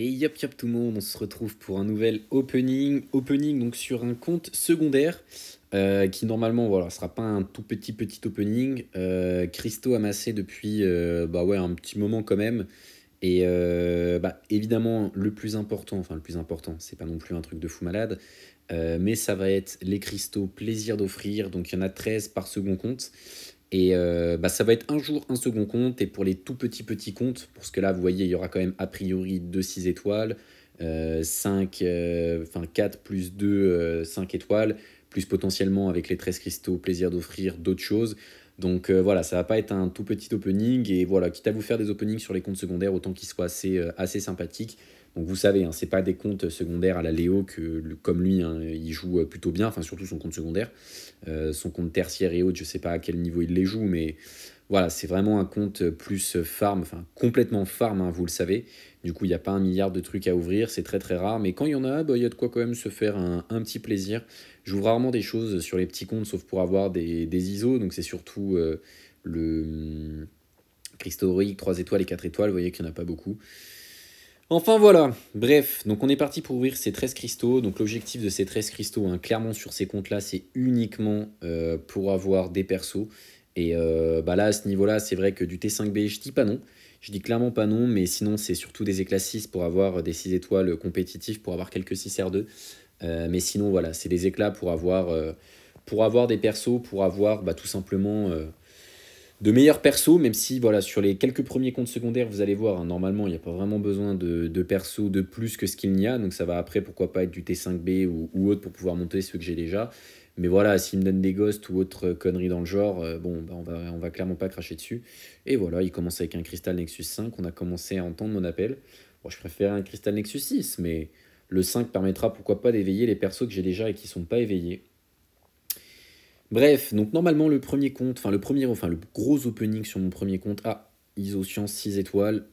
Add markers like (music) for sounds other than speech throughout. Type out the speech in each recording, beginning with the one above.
Et yop yop tout le monde, on se retrouve pour un nouvel opening. Opening donc sur un compte secondaire euh, qui normalement voilà sera pas un tout petit petit opening. Euh, cristaux amassés depuis euh, bah ouais un petit moment quand même. Et bah, évidemment le plus important, enfin le plus important, c'est pas non plus un truc de fou malade, mais ça va être les cristaux plaisir d'offrir. Donc il y en a 13 par second compte. Et euh, bah, ça va être un jour un second compte. Et pour les tout petits petits comptes, pour ce que là, vous voyez, il y aura quand même a priori 2 6 étoiles, euh, euh, enfin 4 plus 2, 5 étoiles, plus potentiellement avec les 13 cristaux, plaisir d'offrir d'autres choses. Donc voilà, ça va pas être un tout petit opening et voilà, quitte à vous faire des openings sur les comptes secondaires, autant qu'ils soient assez, assez sympathiques. Donc vous savez, hein, n'est pas des comptes secondaires à la Léo que, comme lui, hein, il joue euh, plutôt bien, enfin surtout son compte secondaire. Euh, son compte tertiaire et autres, je ne sais pas à quel niveau il les joue, mais voilà, c'est vraiment un compte plus farm, enfin complètement farm, hein, vous le savez. Du coup, il n'y a pas un milliard de trucs à ouvrir, c'est très très rare, mais quand il y en a, bah, il y a de quoi quand même se faire un, petit plaisir. J'ouvre rarement des choses sur les petits comptes, sauf pour avoir des, ISO, donc c'est surtout euh, le... Hum, Christorique, 3 étoiles et 4 étoiles, vous voyez qu'il n'y en a pas beaucoup. Enfin voilà, bref, donc on est parti pour ouvrir ces 13 cristaux. Donc l'objectif de ces 13 cristaux, hein, clairement sur ces comptes-là, c'est uniquement euh, pour avoir des persos. Et euh, bah là, à ce niveau-là, c'est vrai que du T5B, je dis pas non. Je dis clairement pas non, mais sinon, c'est surtout des éclats 6 pour avoir euh, des 6 étoiles compétitives, pour avoir quelques 6 R2. mais sinon, voilà, c'est des éclats pour avoir, pour avoir des persos, pour avoir bah, tout simplement de meilleurs persos, même si voilà, sur les quelques premiers comptes secondaires, vous allez voir, hein, normalement, il n'y a pas vraiment besoin de, de persos de plus que ce qu'il n'y a. Donc ça va après, pourquoi pas être du T5B ou, autre pour pouvoir monter ceux que j'ai déjà. Mais voilà, s'il me donne des ghosts ou autre euh, connerie dans le genre, euh, bon, bah, on, va, va clairement pas cracher dessus. Et voilà, il commence avec un Crystal Nexus 5, on a commencé à entendre mon appel. je préfère un cristal Nexus 6, mais le 5 permettra pourquoi pas d'éveiller les persos que j'ai déjà et qui sont pas éveillés. Bref, donc normalement le premier compte, enfin le premier, enfin le gros opening sur mon premier compte, ah, ISO Science 6 étoiles,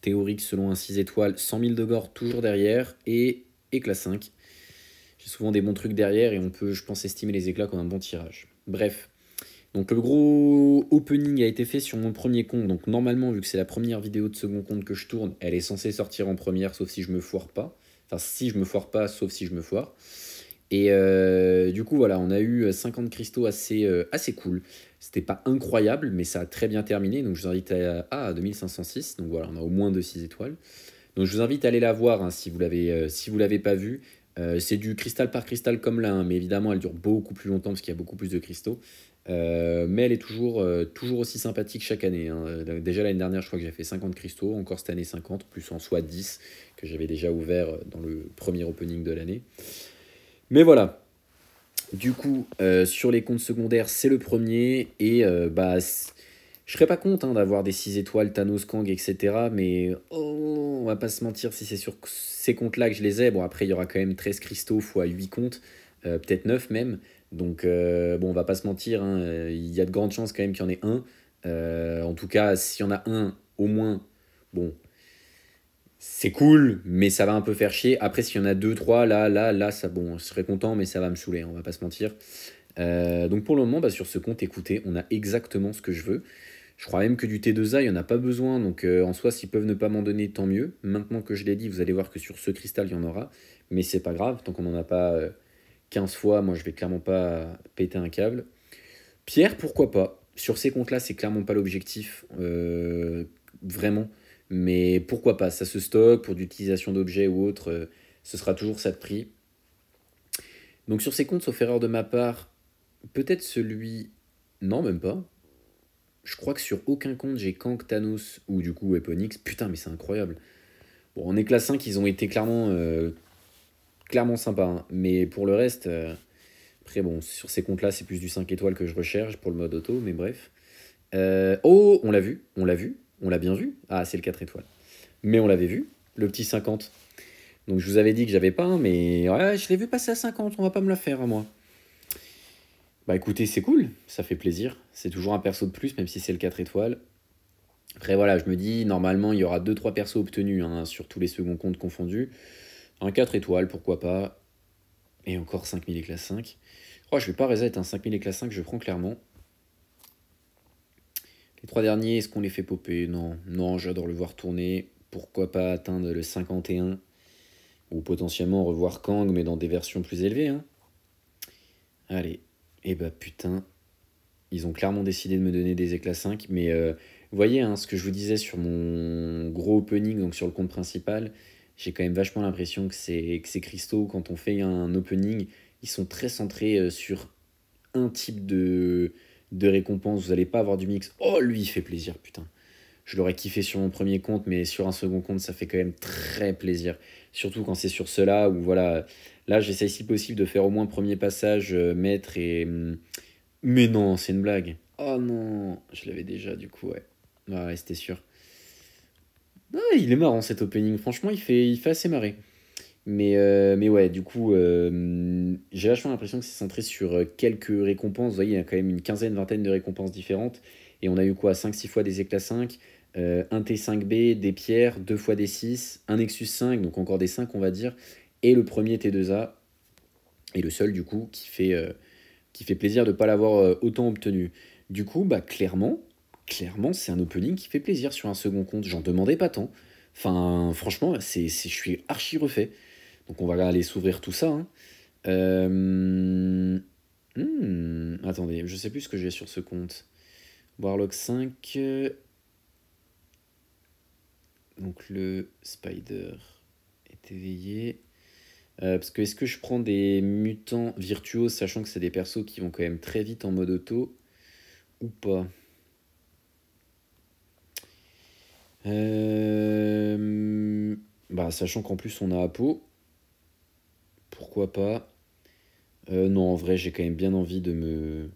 théorique selon un 6 étoiles, 100 000 de gore toujours derrière, et, éclat 5. J'ai souvent des bons trucs derrière et on peut, je pense, estimer les éclats comme un bon tirage. Bref. Donc le gros opening a été fait sur mon premier compte, donc normalement vu que c'est la première vidéo de second compte que je tourne, elle est censée sortir en première, sauf si je me foire pas. Enfin si je me foire pas, sauf si je me foire. Et euh, du coup, voilà, on a eu 50 euh, cristaux assez, euh, assez cool. C'était pas incroyable, mais ça a très bien terminé. Donc, je vous invite à, 2506. Ah, Donc, voilà, on a au moins de 6 étoiles. Donc, je vous invite à aller la voir hein, si vous l'avez si vous l'avez pas vue. c'est du cristal par cristal comme là, hein, mais évidemment, elle dure beaucoup plus longtemps parce qu'il y a beaucoup plus de cristaux. mais elle est toujours, toujours aussi sympathique chaque année. Hein. Déjà l'année dernière, je crois que j'ai fait 50 cristaux, encore cette année 50, plus en soi 10 que j'avais déjà ouvert dans le premier opening de l'année. Mais voilà. Du coup, euh, sur les comptes secondaires, c'est le premier. Et euh, bah, je serais pas content d'avoir des 6 étoiles, Thanos, Kang, etc. Mais on oh, on va pas se mentir, si c'est sur ces comptes-là que je les ai, bon, après, il y aura quand même 13 cristaux fois 8 comptes, euh, peut-être 9 même. Donc, euh, bon, on va pas se mentir, hein, il y a de grandes chances quand même qu'il y en ait un. en tout cas, s'il y en a un, au moins, bon, c'est cool, mais ça va un peu faire chier. Après, s'il y en a deux, trois, là, là, là, ça, bon, je serais content, mais ça va me saouler, on va pas se mentir. Euh, donc pour le moment, bah, sur ce compte, écoutez, on a exactement ce que je veux. Je crois même que du T2A, il n'y en a pas besoin. Donc euh, en soi, s'ils peuvent ne pas m'en donner, tant mieux. Maintenant que je l'ai dit, vous allez voir que sur ce cristal, il y en aura. Mais c'est pas grave, tant qu'on n'en a pas 15 euh, fois, moi je vais clairement pas péter un câble. Pierre, pourquoi pas Sur ces comptes-là, c'est clairement pas l'objectif. vraiment. Mais pourquoi pas, ça se stocke pour d'utilisation d'objets ou autre, euh, ce sera toujours ça de prix. Donc sur ces comptes, sauf erreur de ma part, peut-être celui... Non, même pas. Je crois que sur aucun compte j'ai Kank, Thanos ou du coup Eponix. Putain, mais c'est incroyable. Bon, en éclat 5, ils ont été clairement, euh, clairement sympas. Hein. Mais pour le reste, euh, après, bon, sur ces comptes-là, c'est plus du 5 étoiles que je recherche pour le mode auto, mais bref. oh, on l'a vu, on l'a vu on l'a bien vu. Ah, c'est le 4 étoiles. Mais on l'avait vu, le petit 50. Donc je vous avais dit que j'avais pas, mais ouais, je l'ai vu passer à 50, on va pas me la faire à moi. Bah écoutez, c'est cool, ça fait plaisir. C'est toujours un perso de plus, même si c'est le 4 étoiles. Après voilà, je me dis, normalement, il y aura 2-3 persos obtenus hein, sur tous les seconds comptes confondus. Un 4 étoiles, pourquoi pas. Et encore 5000 et classe 5. Oh, je vais pas reset, un 5000 et 5, je prends clairement. Les trois derniers, est-ce qu'on les fait popper Non, non, j'adore le voir tourner. Pourquoi pas atteindre le 51 Ou potentiellement revoir Kang, mais dans des versions plus élevées. Hein. Allez, et eh bah ben, putain, ils ont clairement décidé de me donner des éclats 5, mais euh, vous voyez hein, ce que je vous disais sur mon gros opening, donc sur le compte principal, j'ai quand même vachement l'impression que c'est que ces cristaux, quand on fait un opening, ils sont très centrés euh, sur un type de, de récompense, vous n'allez pas avoir du mix. Oh, lui, il fait plaisir, putain. Je l'aurais kiffé sur mon premier compte, mais sur un second compte, ça fait quand même très plaisir. Surtout quand c'est sur cela où, voilà, là, j'essaye si possible de faire au moins premier passage, euh, maître et. Hmm. Mais non, c'est une blague. Oh non, je l'avais déjà, du coup, ouais. Ouais, c'était sûr. Ah, il est marrant cet opening, franchement, il fait, il fait assez marrer. Mais, euh, mais ouais, du coup, euh, j'ai vachement l'impression que c'est centré sur euh, quelques récompenses. Vous voyez, il y a quand même une quinzaine, vingtaine de récompenses différentes. Et on a eu quoi 5-6 fois des éclats 5, un T5B, des pierres, deux fois des 6, un Nexus 5, donc encore des 5, on va dire. Et le premier T2A, et le seul, du coup, qui fait, qui fait plaisir de ne pas l'avoir autant obtenu. Du coup, bah, clairement, clairement, c'est un opening qui fait plaisir sur un second compte. J'en demandais pas tant. Enfin, franchement, c'est, je suis archi refait. Donc, on va aller s'ouvrir tout ça. Hein. Euh, hmm, attendez, je sais plus ce que j'ai sur ce compte. Warlock 5. Euh, donc, le Spider est éveillé. Euh, parce que est-ce que je prends des mutants virtuoses, sachant que c'est des persos qui vont quand même très vite en mode auto, ou pas Euh, bah, sachant qu'en plus, on a Apo. Pourquoi pas euh, Non, en vrai, j'ai quand même bien envie de me...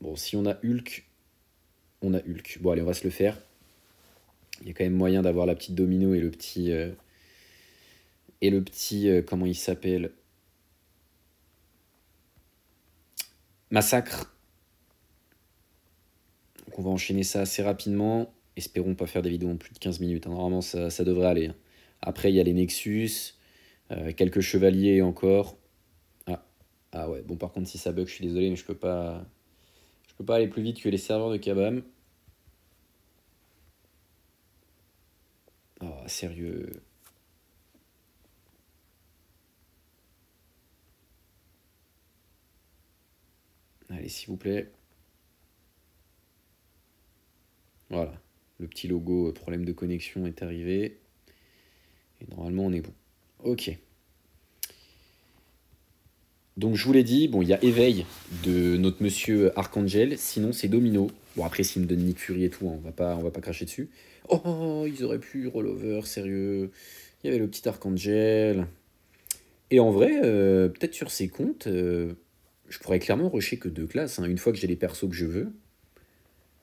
Bon, si on a Hulk, on a Hulk. Bon, allez, on va se le faire. Il y a quand même moyen d'avoir la petite domino et le petit... Euh, et le petit... Comment il s'appelle Massacre. Donc on va enchaîner ça assez rapidement espérons pas faire des vidéos en plus de 15 minutes. Hein. Normalement, ça, ça, devrait aller. Hein. Après, il y a les Nexus, euh, quelques chevaliers encore. Ah. ah ouais, bon, par contre, si ça bug, je suis désolé, mais je peux pas. Je peux pas aller plus vite que les serveurs de Kabam. Oh, sérieux. Allez, s'il vous plaît. Voilà le petit logo euh, problème de connexion est arrivé. Et normalement, on est bon. Ok. Donc je vous l'ai dit, bon, il y a éveil de notre monsieur Archangel, sinon c'est Domino. Bon après s'il me donne Nick Fury et tout, hein, on va pas on va pas cracher dessus. Oh, ils auraient pu rollover, sérieux. Il y avait le petit Archangel. Et en vrai, euh, peut-être sur ces comptes, euh, je pourrais clairement rusher que deux classes. Hein. Une fois que j'ai les persos que je veux,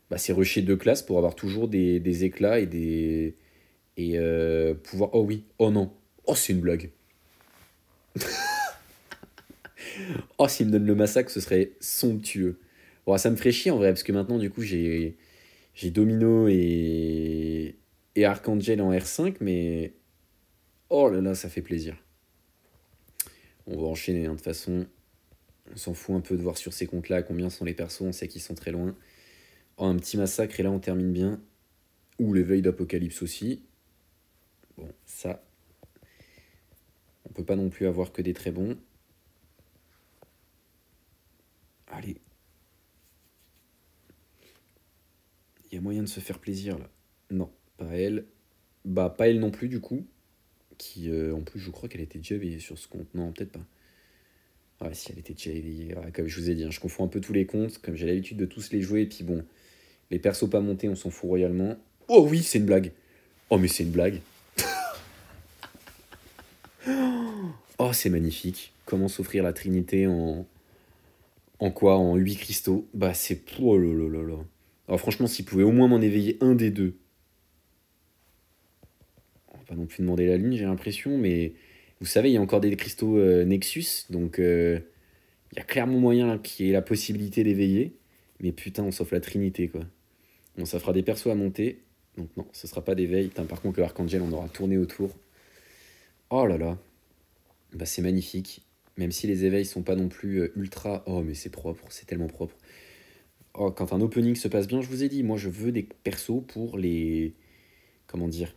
bah, c'est rusher deux classes pour avoir toujours des, éclats et des. Et euh, pouvoir. Oh oui, oh non, oh c'est une blague. (laughs) oh, s'il me donne le massacre, ce serait somptueux. Bon, ça me fraîchit chier en vrai, parce que maintenant, du coup, j'ai, j'ai Domino et, et Archangel en R5, mais. Oh là là, ça fait plaisir. On va enchaîner, hein, de toute façon. On s'en fout un peu de voir sur ces comptes-là combien sont les persos, on sait qu'ils sont très loin. Oh, un petit massacre, et là on termine bien. Ou l'éveil d'Apocalypse aussi. Bon, ça. On peut pas non plus avoir que des très bons. Allez. Il y a moyen de se faire plaisir là. Non, pas elle. Bah, pas elle non plus du coup. Qui, euh, en plus, je crois qu'elle était déjà éveillée sur ce compte. Non, peut-être pas. Ouais, si elle était déjà éveillée. comme je vous ai dit, hein, je confonds un peu tous les comptes, comme j'ai l'habitude de tous les jouer. Et puis bon, les persos pas montés, on s'en fout royalement. Oh oui, c'est une blague. Oh mais c'est une blague. (laughs) oh c'est magnifique. Comment s'offrir la Trinité en en quoi En 8 cristaux Bah c'est oh là là là. Alors franchement, s'il pouvait au moins m'en éveiller un des deux. On va pas non plus demander la lune, j'ai l'impression, mais vous savez, il y a encore des cristaux euh, Nexus, donc euh, il y a clairement moyen qu'il y ait la possibilité d'éveiller. Mais putain, on s'offre la Trinité, quoi. Bon, ça fera des persos à monter. Donc non, ce sera pas d'éveil. Par contre, le Archangel, on aura tourné autour. Oh là là. Bah, c'est magnifique. Même si les éveils sont pas non plus euh, ultra... Oh, mais c'est propre, c'est tellement propre. Oh, quand un opening se passe bien, je vous ai dit, moi, je veux des persos pour les... Comment dire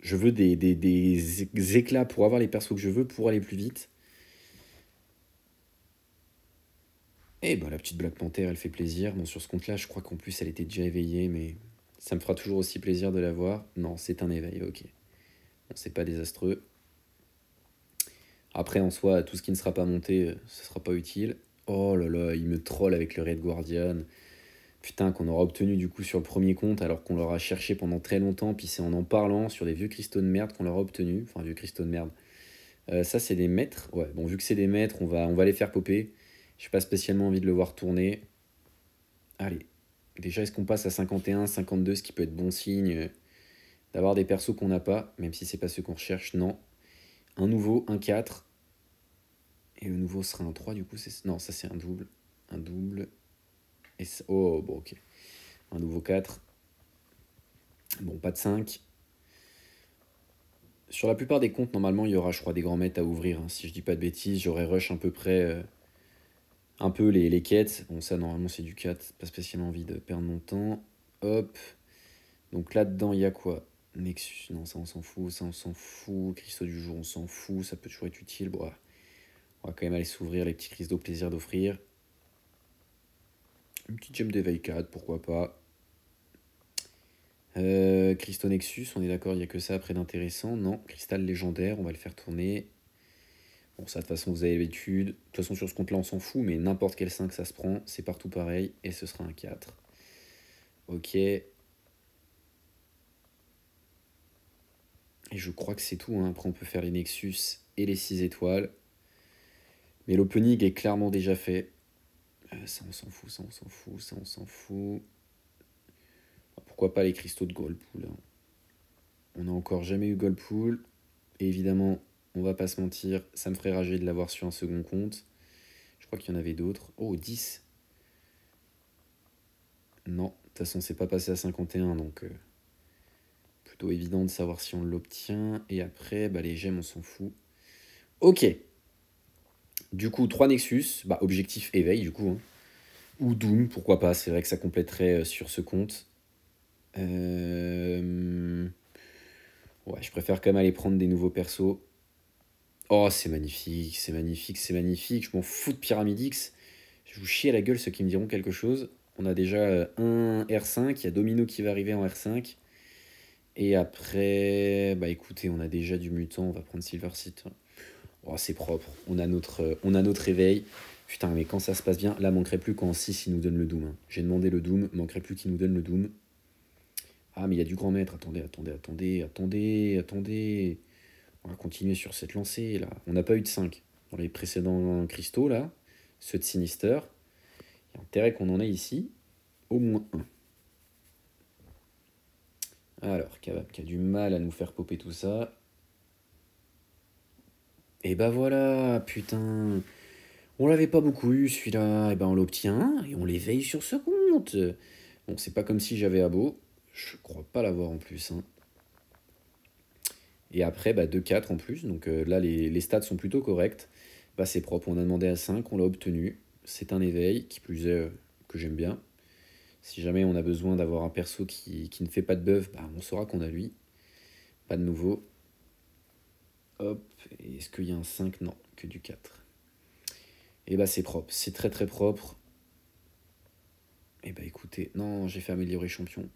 Je veux des, des éclats pour avoir les persos que je veux, pour aller plus vite. Eh ben, la petite Black Panther, elle fait plaisir. Bon, sur ce compte-là, je crois qu'en plus, elle était déjà éveillée, mais ça me fera toujours aussi plaisir de la voir. Non, c'est un éveil, ok. Bon, c'est pas désastreux. Après, en soi, tout ce qui ne sera pas monté, euh, ce sera pas utile. Oh là là, il me troll avec le Red Guardian. Putain, qu'on aura obtenu du coup sur le premier compte, alors qu'on l'aura cherché pendant très longtemps, puis c'est en en parlant sur des vieux cristaux de merde qu'on l'aura obtenu. Enfin, vieux cristaux de merde. Euh, ça, c'est des maîtres. Ouais, bon, vu que c'est des maîtres, on va, on va les faire popper. Je n'ai pas spécialement envie de le voir tourner. Allez, déjà, est-ce qu'on passe à 51, 52, ce qui peut être bon signe euh, d'avoir des persos qu'on n'a pas, même si ce n'est pas ceux qu'on recherche, non. Un nouveau, un 4. Et le nouveau sera un 3, du coup, Non, ça c'est un double. Un double. Et Oh, bon, ok. Un nouveau 4. Bon, pas de 5. Sur la plupart des comptes, normalement, il y aura, je crois, des grands mètres à ouvrir. Hein, si je dis pas de bêtises, j'aurais rush à peu près... Euh, un peu les, quêtes. Bon, ça, normalement, c'est du 4. Pas spécialement envie de perdre mon temps. Hop. Donc là-dedans, il y a quoi Nexus, non, ça, on s'en fout. Ça, on s'en fout. Cristaux du jour, on s'en fout. Ça peut toujours être utile. Bon, on va quand même aller s'ouvrir les petits cristaux. Plaisir d'offrir. Une petite gemme d'éveil 4, pourquoi pas. Euh, Nexus, on est d'accord, il n'y a que ça après d'intéressant. Non, cristal légendaire, on va le faire tourner. Bon, ça, de toute façon, vous avez l'habitude. De toute façon, sur ce compte-là, on s'en fout, mais n'importe quel 5, ça se prend. C'est partout pareil, et ce sera un 4. Ok. Et je crois que c'est tout. Hein. Après, on peut faire les Nexus et les 6 étoiles. Mais l'opening est clairement déjà fait. Euh, ça, on s'en fout, ça, on s'en fout, ça, on s'en fout. Ah, pourquoi pas les cristaux de Goldpool Pool hein. On n'a encore jamais eu Goldpool. Et évidemment, on va pas se mentir, ça me ferait rager de l'avoir sur un second compte. Je crois qu'il y en avait d'autres. Oh, 10 Non, de toute façon, c'est pas passé à 51, donc euh, plutôt évident de savoir si on l'obtient. Et après, bah, les gemmes, on s'en fout. Ok. Du coup, 3 Nexus, bah, objectif éveil, du coup. Hein. Ou Doom, pourquoi pas, c'est vrai que ça compléterait euh, sur ce compte. Euh, ouais, je préfère quand même aller prendre des nouveaux persos Oh, c'est magnifique, c'est magnifique, c'est magnifique. Je m'en fous de Pyramid X. Je vous chie à la gueule ceux qui me diront quelque chose. On a déjà euh, un R5, il y a Domino qui va arriver en R5. Et après, bah écoutez, on a déjà du mutant, on va prendre Silver Seat. Oh, c'est propre, on a, notre, euh, on a notre éveil. Putain, mais quand ça se passe bien, là, manquerait plus qu'en 6, il nous donne le Doom. Hein. J'ai demandé le Doom, manquerait plus qu'il nous donne le Doom. Ah, mais il y a du grand maître, attendez, attendez, attendez, attendez, attendez on va continuer sur cette lancée. Là. On n'a pas eu de 5 dans les précédents cristaux, là, ceux de Sinister. Il y a intérêt qu'on en ait ici au moins un. Alors, qui a du mal à nous faire popper tout ça. Et eh bah ben voilà, putain. On l'avait pas beaucoup eu celui-là. Et eh ben on l'obtient et on l'éveille sur ce compte. Bon, c'est pas comme si j'avais beau. Je crois pas l'avoir en plus. Hein. Et après, bah, 2-4 en plus. Donc euh, là, les, les, stats sont plutôt corrects. Bah, c'est propre. On a demandé à 5, on l'a obtenu. C'est un éveil, qui plus est, euh, que j'aime bien. Si jamais on a besoin d'avoir un perso qui, ne fait pas de buff, bah, on saura qu'on a lui. Pas de nouveau. Hop. Est-ce qu'il y a un 5 Non, que du 4. Et bah c'est propre. C'est très très propre. Et bah écoutez, non, j'ai fait améliorer champion.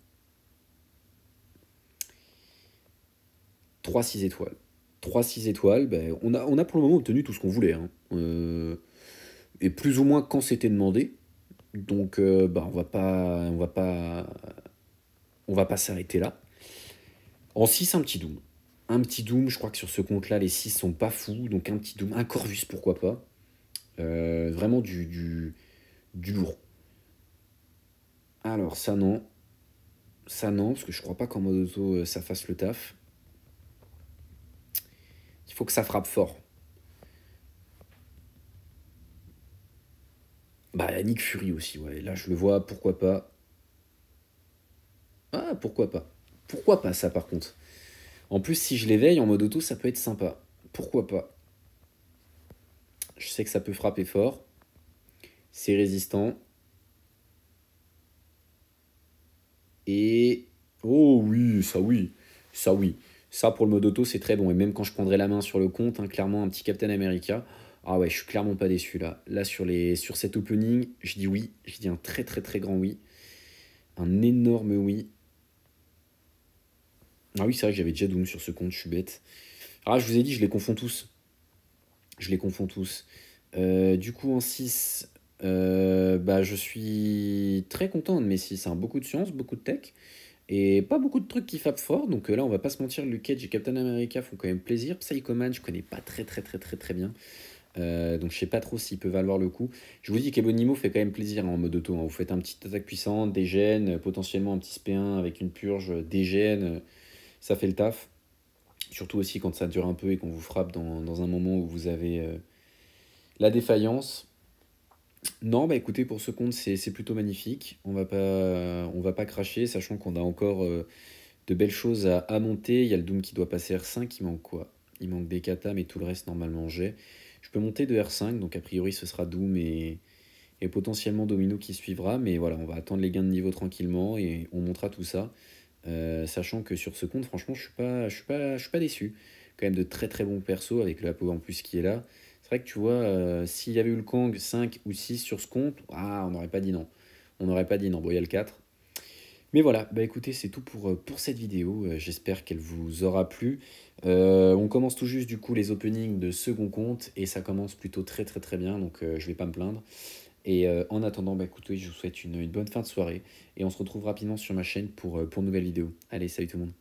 3 6 étoiles. 3 6 étoiles, ben, on, a, on a pour le moment obtenu tout ce qu'on voulait. Hein. Euh, et plus ou moins quand c'était demandé. Donc euh, ben, on va pas on va pas on va pas s'arrêter là. En 6 un petit doom. Un petit doom, je crois que sur ce compte-là les 6 sont pas fous, donc un petit doom, un Corvus pourquoi pas. Euh, vraiment du, du lourd. Alors ça non. Ça non, parce que je crois pas qu'en mode auto ça fasse le taf. Il faut que ça frappe fort. Bah, la Nick Fury aussi, ouais. Là, je le vois, pourquoi pas. Ah, pourquoi pas. Pourquoi pas, ça, par contre. En plus, si je l'éveille en mode auto, ça peut être sympa. Pourquoi pas. Je sais que ça peut frapper fort. C'est résistant. Et... Oh oui, ça oui. Ça oui. Ça, pour le mode auto, c'est très bon. Et même quand je prendrai la main sur le compte, hein, clairement, un petit Captain America, ah ouais, je suis clairement pas déçu là. Là, sur, les, sur cet opening, je dis oui. Je dis un très très très grand oui. Un énorme oui. Ah oui, c'est vrai que j'avais déjà Doom sur ce compte, je suis bête. Ah, je vous ai dit, je les confonds tous. Je les confonds tous. Euh, du coup, en 6, euh, bah, je suis très content de mes 6. Beaucoup de science, beaucoup de tech. Et pas beaucoup de trucs qui frappent fort, donc euh, là on va pas se mentir, Luke Cage et Captain America font quand même plaisir. Psychoman, je connais pas très très très très très bien. Euh, donc je sais pas trop s'il peut valoir le coup. Je vous dis qu'Ebonimo fait quand même plaisir hein, en mode auto. Hein. Vous faites un petit attaque puissante, des gènes, euh, potentiellement un petit SP1 avec une purge, des gènes, ça fait le taf. Surtout aussi quand ça dure un peu et qu'on vous frappe dans, un moment où vous avez la défaillance. Non, bah écoutez, pour ce compte, c'est plutôt magnifique. On va pas, on va pas cracher, sachant qu'on a encore euh, de belles choses à, monter. Il y a le Doom qui doit passer R5, il manque quoi Il manque des katas, mais tout le reste, normalement, j'ai. Je peux monter de R5, donc a priori, ce sera Doom et, et potentiellement Domino qui suivra. Mais voilà, on va attendre les gains de niveau tranquillement et on montera tout ça. Euh, sachant que sur ce compte, franchement, je suis pas, suis pas, suis pas déçu. Quand même de très très bons persos avec le Apo en plus qui est là. C'est vrai que tu vois, euh, s'il y avait eu le Kang 5 ou 6 sur ce compte, ah, on n'aurait pas dit non. On n'aurait pas dit non. Bon, il y a le 4. Mais voilà, bah écoutez, c'est tout pour, euh, pour cette vidéo. Euh, j'espère qu'elle vous aura plu. on commence tout juste du coup les openings de second compte et ça commence plutôt très très très bien, donc je je vais pas me plaindre. Et en attendant, bah, écoutez, je vous souhaite une, une, bonne fin de soirée et on se retrouve rapidement sur ma chaîne pour, pour nouvelles nouvelle vidéo. Allez, salut tout le monde.